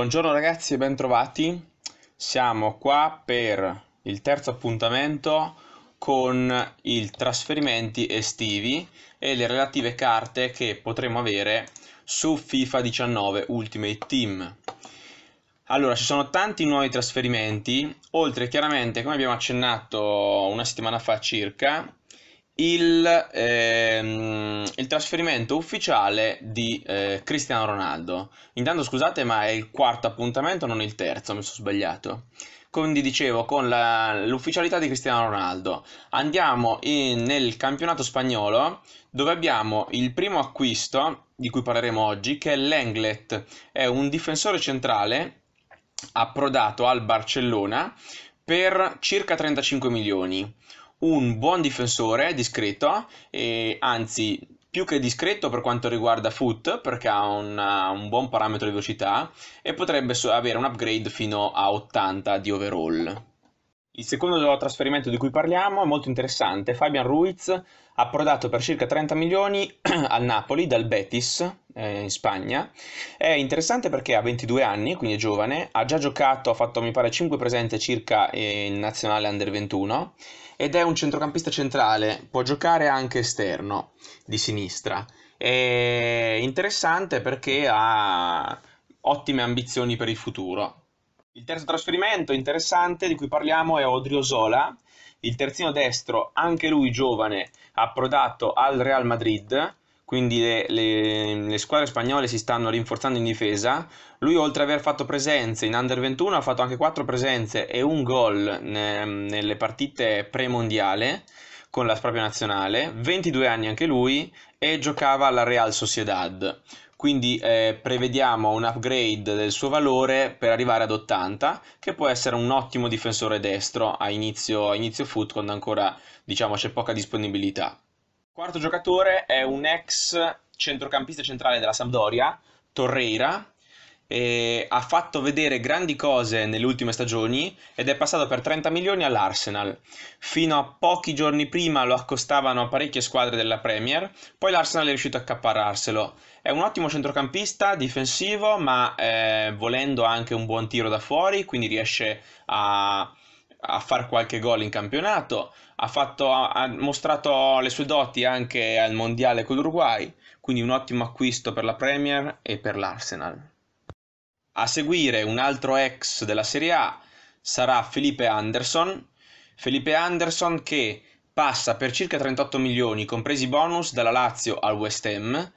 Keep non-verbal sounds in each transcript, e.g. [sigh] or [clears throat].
Buongiorno ragazzi e bentrovati. Siamo qua per il terzo appuntamento con i trasferimenti estivi e le relative carte che potremo avere su FIFA 19 Ultimate Team. Allora, ci sono tanti nuovi trasferimenti, oltre chiaramente, come abbiamo accennato una settimana fa circa, il, ehm, il trasferimento ufficiale di eh, Cristiano Ronaldo. Intanto scusate, ma è il quarto appuntamento, non il terzo, mi sono sbagliato. Quindi dicevo, con la, l'ufficialità di Cristiano Ronaldo, andiamo in, nel campionato spagnolo dove abbiamo il primo acquisto di cui parleremo oggi, che è l'Englet, è un difensore centrale approdato al Barcellona per circa 35 milioni un buon difensore, discreto, e anzi più che discreto per quanto riguarda foot perché ha una, uh, un buon parametro di velocità e potrebbe avere un upgrade fino a 80 di overall. Il secondo trasferimento di cui parliamo è molto interessante. Fabian Ruiz, approdato per circa 30 milioni [clears throat] al Napoli dal Betis eh, in Spagna. È interessante perché ha 22 anni, quindi è giovane, ha già giocato, ha fatto mi pare 5 presenze circa in nazionale under 21 ed è un centrocampista centrale, può giocare anche esterno di sinistra. È interessante perché ha ottime ambizioni per il futuro il terzo trasferimento interessante di cui parliamo è Odrio Zola, il terzino destro, anche lui giovane, approdato al Real Madrid, quindi le, le, le, squadre spagnole si stanno rinforzando in difesa. Lui, oltre ad aver fatto presenze in Under 21, ha fatto anche 4 presenze e un gol ne, nelle partite premondiale con la propria nazionale. 22 anni anche lui e giocava alla Real Sociedad quindi eh, prevediamo un upgrade del suo valore per arrivare ad 80 che può essere un ottimo difensore destro a inizio, a inizio foot quando ancora diciamo c'è poca disponibilità quarto giocatore è un ex centrocampista centrale della Sampdoria Torreira eh, ha fatto vedere grandi cose nelle ultime stagioni ed è passato per 30 milioni all'Arsenal. Fino a pochi giorni prima lo accostavano a parecchie squadre della Premier, poi l'Arsenal è riuscito a accaparrarselo. È un ottimo centrocampista, difensivo, ma eh, volendo anche un buon tiro da fuori, quindi riesce a a far qualche gol in campionato, ha, fatto, ha, mostrato le sue doti anche al mondiale con l'Uruguay, quindi un ottimo acquisto per la Premier e per l'Arsenal. A seguire un altro ex della Serie A sarà Felipe Anderson, Felipe Anderson che passa per circa 38 milioni, compresi bonus, dalla Lazio al West Ham.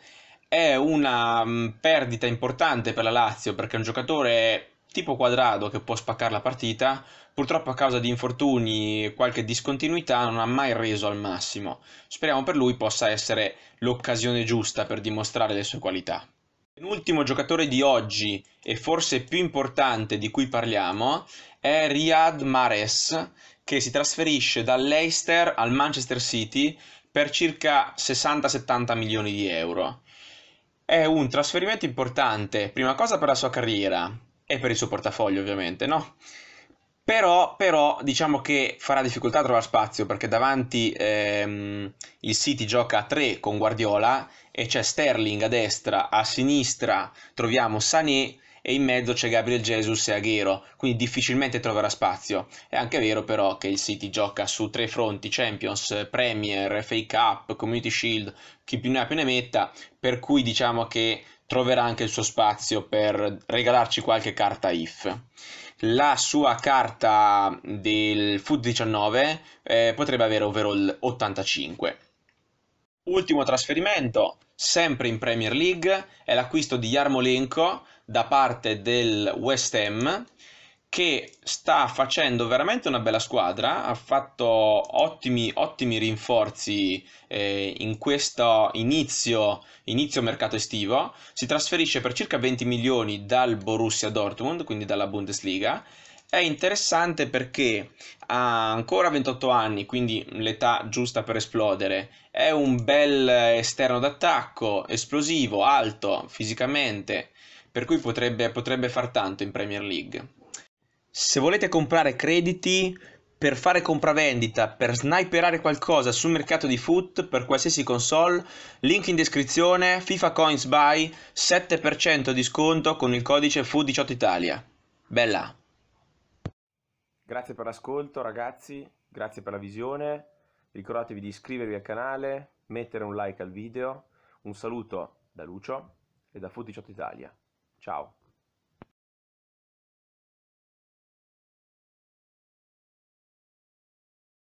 È una mm, perdita importante per la Lazio perché è un giocatore tipo quadrado che può spaccare la partita, purtroppo a causa di infortuni e qualche discontinuità non ha mai reso al massimo. Speriamo per lui possa essere l'occasione giusta per dimostrare le sue qualità. L'ultimo giocatore di oggi e forse più importante di cui parliamo è Riyad Mahrez che si trasferisce dall'Leicester al Manchester City per circa 60-70 milioni di euro. È un trasferimento importante, prima cosa per la sua carriera e per il suo portafoglio ovviamente, no? Però, però, diciamo che farà difficoltà a trovare spazio perché davanti ehm, il City gioca a 3 con Guardiola e c'è Sterling a destra, a sinistra troviamo Sané e in mezzo c'è Gabriel Jesus e Aguero, quindi difficilmente troverà spazio. È anche vero però che il City gioca su tre fronti, Champions, Premier, FA Cup, Community Shield, chi più ne ha più ne metta, per cui diciamo che troverà anche il suo spazio per regalarci qualche carta IF. La sua carta del Foot 19 eh, potrebbe avere overall 85. Ultimo trasferimento, sempre in Premier League, è l'acquisto di Yarmolenko da parte del West Ham che sta facendo veramente una bella squadra, ha fatto ottimi, ottimi rinforzi eh, in questo inizio, inizio, mercato estivo, si trasferisce per circa 20 milioni dal Borussia Dortmund, quindi dalla Bundesliga, è interessante perché ha ancora 28 anni, quindi l'età giusta per esplodere, è un bel esterno d'attacco, esplosivo, alto fisicamente, per cui potrebbe, potrebbe far tanto in Premier League. Se volete comprare crediti per fare compravendita, per sniperare qualcosa sul mercato di foot per qualsiasi console, link in descrizione, FIFA Coins Buy, 7% di sconto con il codice FU18Italia. Bella! Grazie per l'ascolto ragazzi, grazie per la visione, ricordatevi di iscrivervi al canale, mettere un like al video, un saluto da Lucio e da FU18Italia. Ciao!